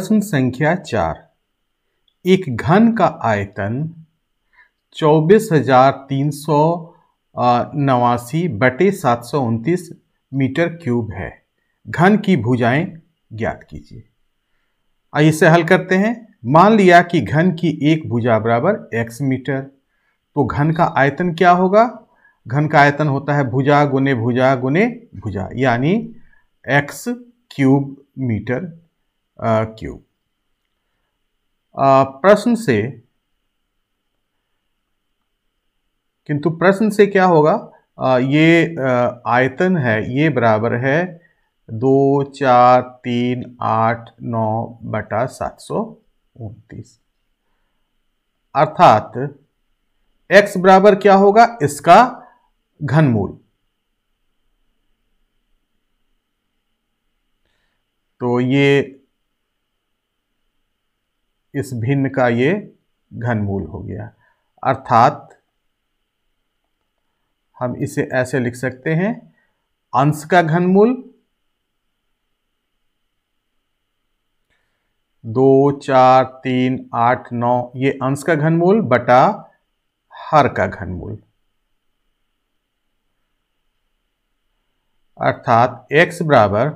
प्रश्न संख्या चार एक घन का आयतन चौबीस हजार तीन सौ नवासी बटे सात सौ उनतीस मीटर क्यूब है घन की भुजाएं ज्ञात कीजिए आइए इसे हल करते हैं मान लिया कि घन की एक भुजा बराबर एक्स मीटर तो घन का आयतन क्या होगा घन का आयतन होता है भुजा गुने भुजा गुने भुजा यानी एक्स क्यूब मीटर क्यूब प्रश्न से किंतु प्रश्न से क्या होगा आ, ये आ, आयतन है ये बराबर है दो चार तीन आठ नौ बटा सात सौ उनतीस अर्थात x बराबर क्या होगा इसका घनमूल तो ये इस भिन्न का ये घनमूल हो गया अर्थात हम इसे ऐसे लिख सकते हैं अंश का घनमूल दो चार तीन आठ नौ ये अंश का घनमूल बटा हर का घनमूल अर्थात x बराबर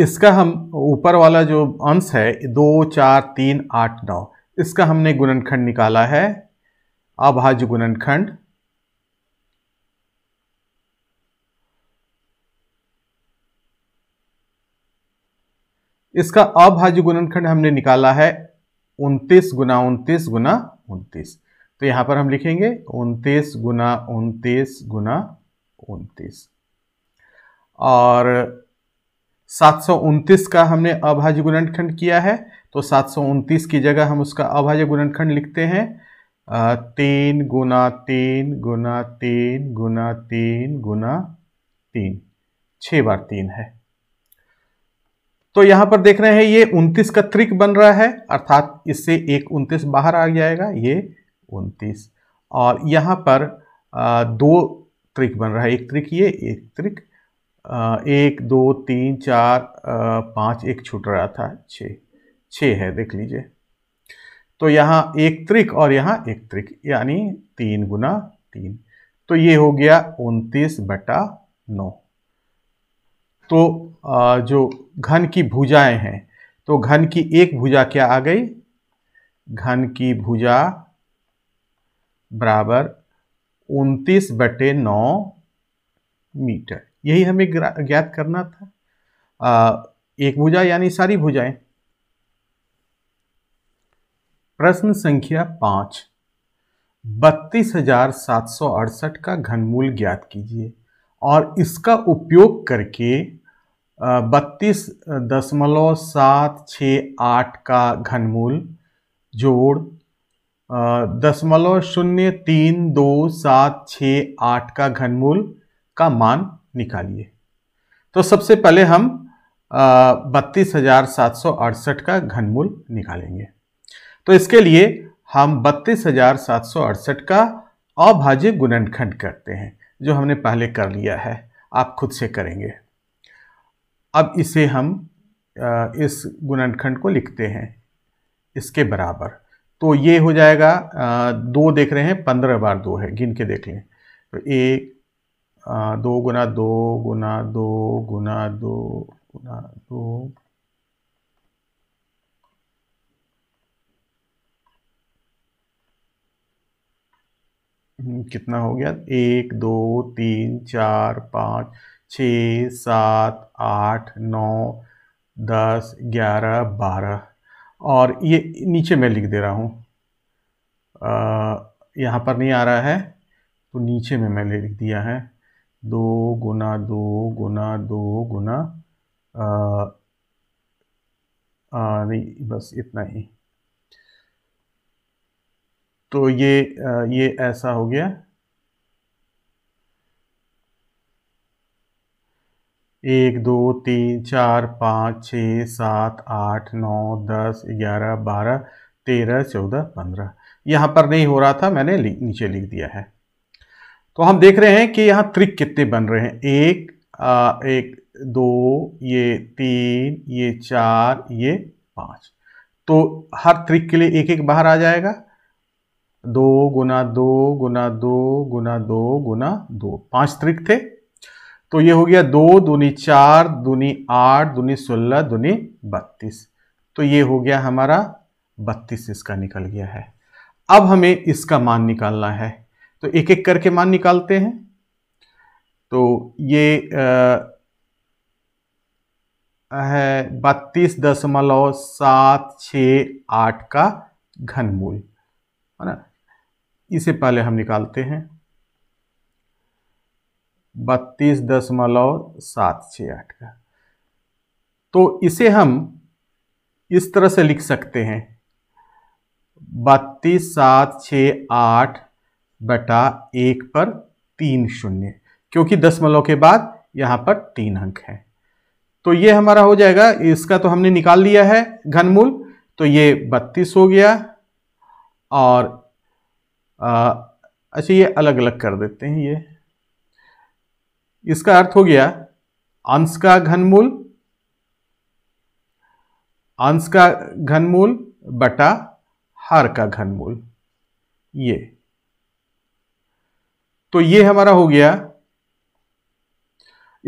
इसका हम ऊपर वाला जो अंश है दो चार तीन आठ नौ इसका हमने गुणनखंड निकाला है अभाज्य गुणनखंड इसका अभाज्य गुणनखंड हमने निकाला है उनतीस गुना उनतीस गुना उनतीस तो यहां पर हम लिखेंगे उनतीस गुना उनतीस गुना उनतीस और सात का हमने अभाज्य गुणनखंड किया है तो सात की जगह हम उसका अभाज्य गुणनखंड लिखते हैं तीन गुना तीन गुना तीन गुना तीन गुना तीन छः बार तीन है तो यहाँ पर देख रहे हैं ये 29 का त्रिक बन रहा है अर्थात इससे एक 29 बाहर आ जाएगा ये 29 और यहाँ पर दो त्रिक बन रहा है एक त्रिक ये एक त्रिक एक दो तीन चार पाँच एक छूट रहा था छः छः है देख लीजिए तो यहाँ एक त्रिक और यहाँ एक त्रिक यानी तीन गुना तीन तो ये हो गया उनतीस बटा नौ तो जो घन की भुजाएं हैं तो घन की एक भुजा क्या आ गई घन की भुजा बराबर उनतीस बटे नौ मीटर यही हमें ज्ञात करना था आ, एक भुजा यानी सारी भुजाएं प्रश्न संख्या पांच बत्तीस हजार सात सौ अड़सठ का घनमूल ज्ञात कीजिए और इसका उपयोग करके बत्तीस दशमलव सात छ आठ का घनमूल जोड़ दशमलव शून्य तीन दो सात छ आठ का घनमूल का मान निकालिए तो सबसे पहले हम बत्तीस हजार सात सौ अड़सठ का घनमूल निकालेंगे तो इसके लिए हम बत्तीस हजार सात सौ अड़सठ का अभाज्य गुणनखंड करते हैं जो हमने पहले कर लिया है आप खुद से करेंगे अब इसे हम इस गुणनखंड को लिखते हैं इसके बराबर तो ये हो जाएगा दो देख रहे हैं पंद्रह बार दो है गिन के देख लें तो एक दो गुना दो गुना दो गुना दो गुना दो हम्म, कितना हो गया एक दो तीन चार पाँच छ सात आठ नौ दस ग्यारह बारह और ये नीचे मैं लिख दे रहा हूँ यहाँ पर नहीं आ रहा है तो नीचे में मैंने लिख दिया है दो गुना दो गुना दो गुना आ, आ, नहीं बस इतना ही तो ये आ, ये ऐसा हो गया एक दो तीन चार पाँच छ सात आठ नौ दस ग्यारह बारह तेरह चौदह पंद्रह यहाँ पर नहीं हो रहा था मैंने नीचे लिख दिया है तो हम देख रहे हैं कि यहाँ त्रिक कितने बन रहे हैं एक आ, एक दो ये तीन ये चार ये पाँच तो हर त्रिक के लिए एक एक बाहर आ जाएगा दो गुना दो गुना दो गुना दो गुना दो पांच त्रिक थे तो ये हो गया दो दूनी चार दूनी आठ दूनी सोलह दूनी बत्तीस तो ये हो गया हमारा बत्तीस इसका निकल गया है अब हमें इसका मान निकालना है तो एक एक करके मान निकालते हैं तो ये आ, है बत्तीस दशमलव सात छ आठ का घनमूल है ना इसे पहले हम निकालते हैं बत्तीस दशमलव सात छ आठ का तो इसे हम इस तरह से लिख सकते हैं बत्तीस सात छ आठ बटा एक पर तीन शून्य क्योंकि दशमलव के बाद यहाँ पर तीन अंक है तो ये हमारा हो जाएगा इसका तो हमने निकाल लिया है घनमूल तो ये बत्तीस हो गया और आ, अच्छा ये अलग अलग कर देते हैं ये इसका अर्थ हो गया अंश का घनमूल अंश का घनमूल बटा हर का घनमूल ये तो ये हमारा हो गया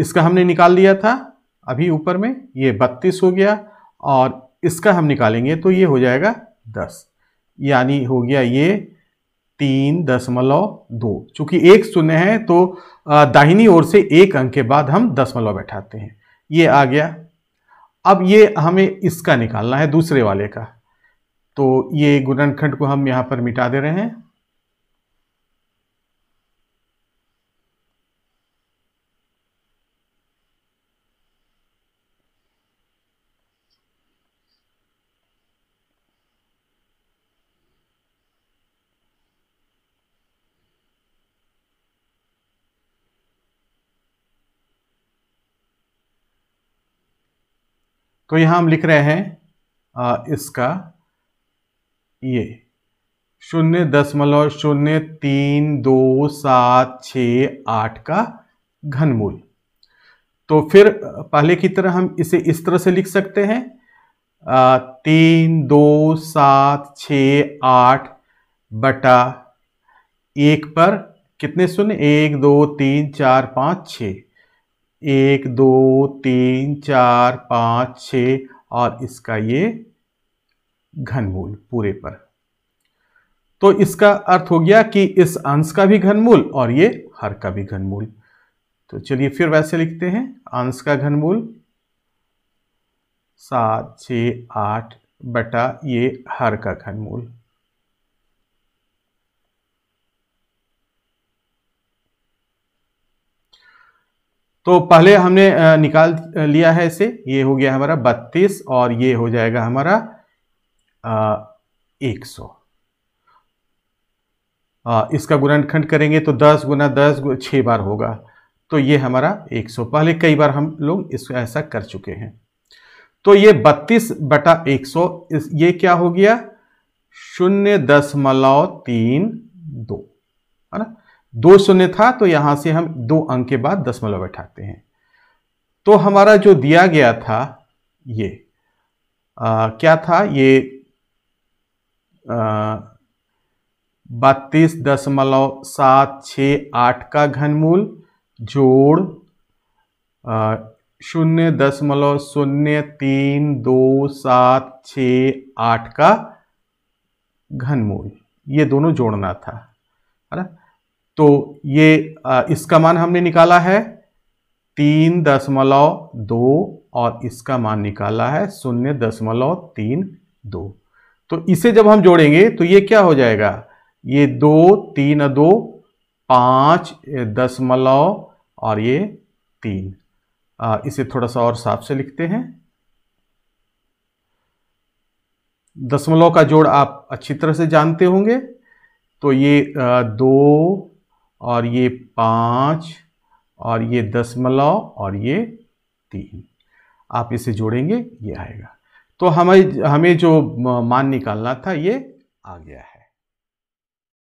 इसका हमने निकाल लिया था अभी ऊपर में ये बत्तीस हो गया और इसका हम निकालेंगे तो ये हो जाएगा दस यानी हो गया ये तीन दशमलव दो चूंकि एक शून्य है तो दाहिनी ओर से एक अंक के बाद हम दशमलव बैठाते हैं ये आ गया अब ये हमें इसका निकालना है दूसरे वाले का तो ये गुणनखंड को हम यहाँ पर मिटा दे रहे हैं तो यहां हम लिख रहे हैं आ, इसका ये शून्य दशमलव शून्य तीन दो सात छ आठ का घनमूल तो फिर पहले की तरह हम इसे इस तरह से लिख सकते हैं आ, तीन दो सात छ आठ बटा एक पर कितने शून्य एक दो तीन चार पाँच छ एक दो तीन चार पाँच छ और इसका ये घनमूल पूरे पर तो इसका अर्थ हो गया कि इस अंश का भी घनमूल और ये हर का भी घनमूल तो चलिए फिर वैसे लिखते हैं अंश का घनमूल सात छ आठ बटा ये हर का घनमूल तो पहले हमने निकाल लिया है इसे ये हो गया हमारा बत्तीस और ये हो जाएगा हमारा एक सौ इसका गुणनखंड करेंगे तो दस गुना दस गु, छः बार होगा तो ये हमारा एक सौ पहले कई बार हम लोग इस ऐसा कर चुके हैं तो ये बत्तीस बटा एक सौ ये क्या हो गया शून्य दशमलव तीन दो है ना दो शून्य था तो यहां से हम दो अंक के बाद दशमलव बैठाते हैं तो हमारा जो दिया गया था ये आ, क्या था ये बत्तीस दशमलव सात छ आठ का घनमूल जोड़ शून्य दशमलव शून्य तीन दो सात छ आठ का घनमूल ये दोनों जोड़ना था है ना तो ये इसका मान हमने निकाला है तीन दशमलव दो और इसका मान निकाला है शून्य दशमलव तीन दो तो इसे जब हम जोड़ेंगे तो ये क्या हो जाएगा ये दो तीन दो पाँच दशमलव और ये तीन आ, इसे थोड़ा सा और साफ से लिखते हैं दशमलव का जोड़ आप अच्छी तरह से जानते होंगे तो ये दो और ये पाँच और ये दशमलव और ये तीन आप इसे जोड़ेंगे ये आएगा तो हमें हमें जो मान निकालना था ये आ गया है